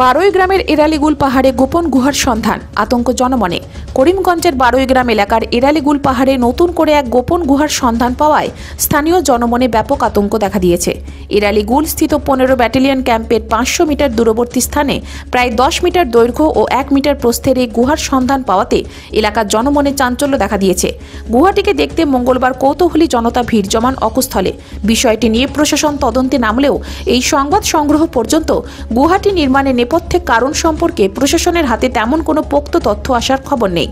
বারোই গ্রামের এরালিগুল পাহাড়ে গোপন গুহার সন্ধান আতঙ্ক জনমনে করিমগঞ্জের বারোই গ্রাম এলাকার এরালিগুল পাহাড়ে নতুন করে এক গোপন গুহার সন্ধান পাওয়ায় স্থানীয় জনমনে ব্যাপক আতঙ্ক দেখা দিয়েছে এরালিগুল স্থিত পনেরো ব্যাটালিয়ন ক্যাম্পের পাঁচশো মিটার দূরবর্তী স্থানে প্রায় দশ মিটার দৈর্ঘ্য ও এক মিটার প্রস্থের এই গুহার সন্ধান পাওয়াতে এলাকার জনমনে চাঞ্চল্য দেখা দিয়েছে গুহাটিকে দেখতে মঙ্গলবার কৌতূহলী জনতা ভিড় জমান অকুস্থলে বিষয়টি নিয়ে প্রশাসন তদন্তে নামলেও এই সংবাদ সংগ্রহ পর্যন্ত গুহাটি নির্মাণের নেপথ্যে কারণ সম্পর্কে প্রশাসনের হাতে তেমন কোনো পোক্ত তথ্য আসার খবর নেই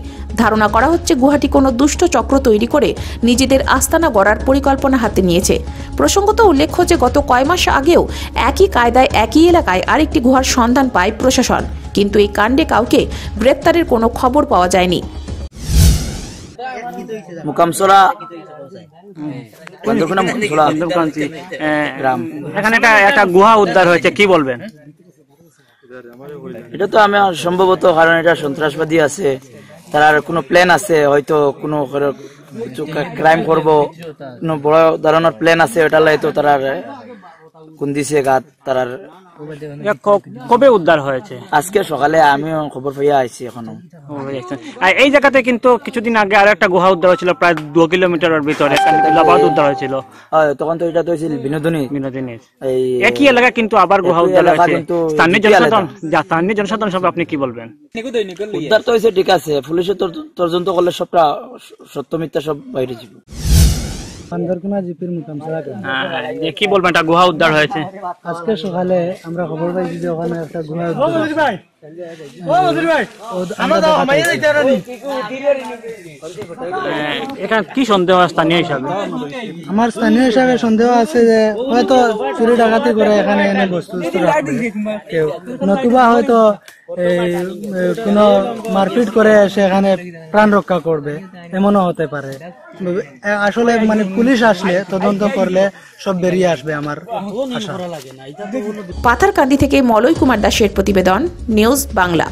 ধারণা করা হচ্ছে গুহাটি কোনো দুষ্ট চক্র তৈরি করে নিজেদের আস্তানা গড়ার পরিকল্পনা হাতে নিয়েছে প্রসঙ্গত উল্লেখ্য যে গত কয় মাস আগেও একই কায়দায় একই এলাকায় আরেকটি গুহার সন্ধান পায় প্রশাসন কিন্তু এই কাণ্ডে কাউকে গ্রেপ্তারের কোনো খবর পাওয়া যায়নি একটা গুহা উদ্ধার হয়েছে কি বলবেন এটা তো আমি সম্ভবত কারণ এটা সন্ত্রাসবাদী আছে তার কোনো প্ল্যান আছে হয়তো কোনো কিছু ক্রাইম করবো কোনো বড় ধরনের প্ল্যান আছে ওটা হয়তো তো তারা গাত তারার কবে উদ্ধার হয়েছে আজকে সকালে আমি খবর পাইয়া আইছি এখনো এই জায়গাতে কিন্তু কিছুদিন আগে আর একটা গুহা উদ্ধার হয়েছিল প্রায় দু ভিতরে লাবাদ উদ্ধার হয়েছিল তখন তো এটা তো হয়েছিল বিনোদিনী বিনোদিনী একই এলাকা কিন্তু আবার গুহা উদ্ধার হয়েছে স্থানীয় জনসাধারণ স্থানীয় জনসাধারণ সব আপনি কি বলবেন উদ্ধার তো হয়েছে ঠিক আছে পুলিশের তদন্ত করলে সবটা সত্য মিথ্যা সব বাইরে যাবে জিপির মুকাম হ্যাঁ, হ্যাঁ, কি বলবেন একটা গুহা উদ্ধার হয়েছে আজকে সকালে আমরা খবর পাইছি যে ওখানে একটা গুহা হ্যাঁ, কি সন্দেহ স্থানীয় হিসাবে আমার স্থানীয় হিসাবে সন্দেহ আছে যে হয়তো চুরি ডাকাতি করে এখানে এনে বস্তু নতুবা হয়তো কোনো মারপিট করে সেখানে প্রাণ রক্ষা করবে এমনও হতে পারে আসলে মানে পুলিশ আসলে তদন্ত করলে সব বেরিয়ে আসবে আমার পাথারকান্দি থেকে মলয় কুমার দাসের প্রতিবেদন নিউজ বাংলা